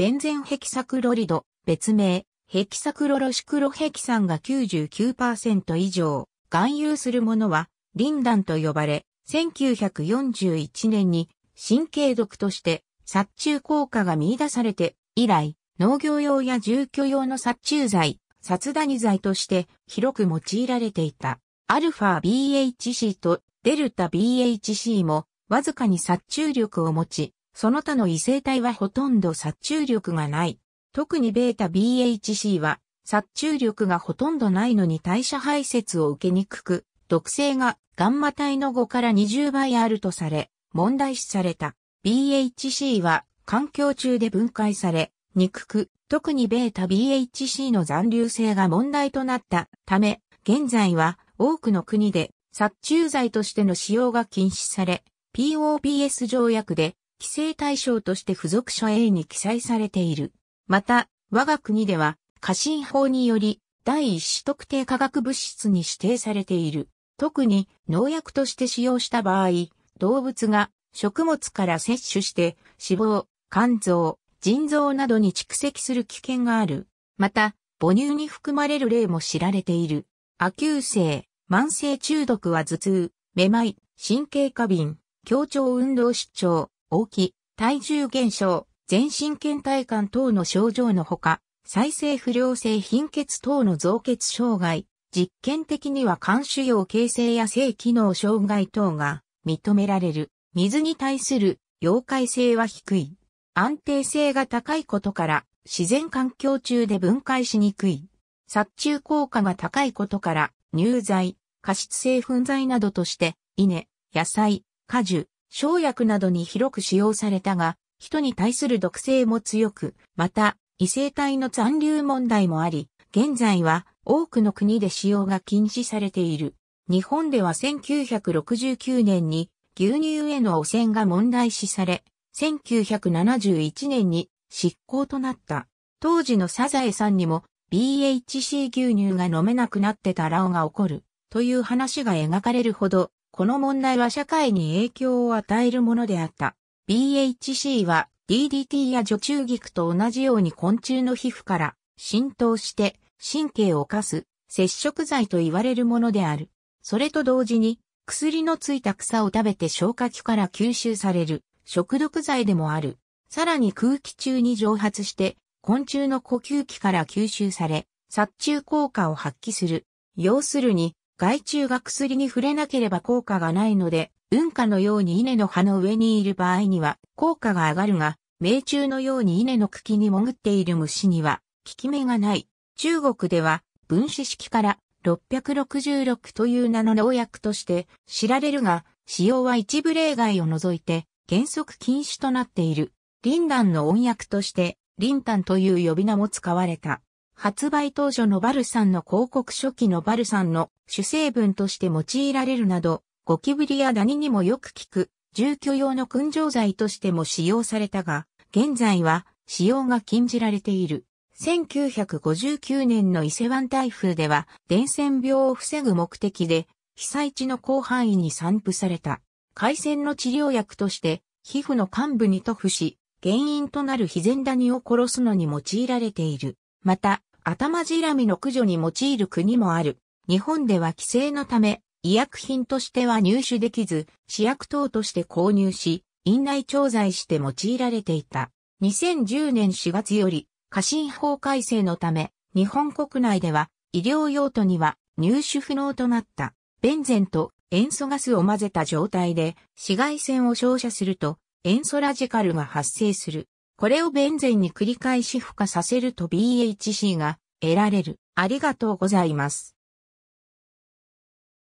ベンゼンヘキサクロリド、別名、ヘキサクロロシクロヘキサンが99%以上、含有するものは、リンダンと呼ばれ、1941年に神経毒として殺虫効果が見出されて以来、農業用や住居用の殺虫剤、殺ダニ剤として広く用いられていた。アルファ BHC とデルタ BHC もわずかに殺虫力を持ち、その他の異性体はほとんど殺虫力がない。特に β-BHC は殺虫力がほとんどないのに代謝排泄を受けにくく、毒性がガンマ体の5から20倍あるとされ、問題視された。BHC は環境中で分解され、にくく、特に β-BHC の残留性が問題となったため、現在は多くの国で殺虫剤としての使用が禁止され、POPS 条約で規制対象として付属書 A に記載されている。また、我が国では、過信法により、第一種特定化学物質に指定されている。特に農薬として使用した場合、動物が食物から摂取して脂肪、肝臓、腎臓などに蓄積する危険がある。また、母乳に含まれる例も知られている。亜急性、慢性中毒は頭痛、めまい、神経過敏、協調運動失調、大き、体重減少、全身倦怠感等の症状のほか、再生不良性貧血等の増血障害、実験的には肝腫瘍形成や性機能障害等が認められる。水に対する溶解性は低い。安定性が高いことから自然環境中で分解しにくい。殺虫効果が高いことから乳剤、加湿性粉剤などとして稲、野菜、果樹、生薬などに広く使用されたが、人に対する毒性も強く、また、異性体の残留問題もあり、現在は多くの国で使用が禁止されている。日本では1969年に牛乳への汚染が問題視され、1971年に執行となった。当時のサザエさんにも BHC 牛乳が飲めなくなってたらおが起こるという話が描かれるほどこの問題は社会に影響を与えるものであった。BHC は DDT や除虫菊と同じように昆虫の皮膚から浸透して神経を化す接触剤と言われるものである。それと同時に薬のついた草を食べて消化器から吸収される食毒剤でもある。さらに空気中に蒸発して昆虫の呼吸器から吸収され殺虫効果を発揮する。要するに害虫が薬に触れなければ効果がないので、運化のように稲の葉の上にいる場合には効果が上がるが、命中のように稲の茎に潜っている虫には効き目がない。中国では分子式から666という名の農薬として知られるが、使用は一部例外を除いて原則禁止となっている。リンダンの音薬としてリンタンという呼び名も使われた。発売当初のバルサンの広告初期のバルサンの主成分として用いられるなど、ゴキブリやダニにもよく効く、住居用の燻蒸剤としても使用されたが、現在は使用が禁じられている。1959年の伊勢湾台風では、伝染病を防ぐ目的で、被災地の広範囲に散布された。海鮮の治療薬として、皮膚の幹部に塗布し、原因となる肥前ダニを殺すのに用いられている。また、頭じらみの駆除に用いる国もある。日本では規制のため、医薬品としては入手できず、試薬等として購入し、院内調剤して用いられていた。2010年4月より、過信法改正のため、日本国内では医療用途には入手不能となった。ベンゼンと塩素ガスを混ぜた状態で紫外線を照射すると塩素ラジカルが発生する。これをベンゼンに繰り返し付加させると BHC が得られる。ありがとうございます。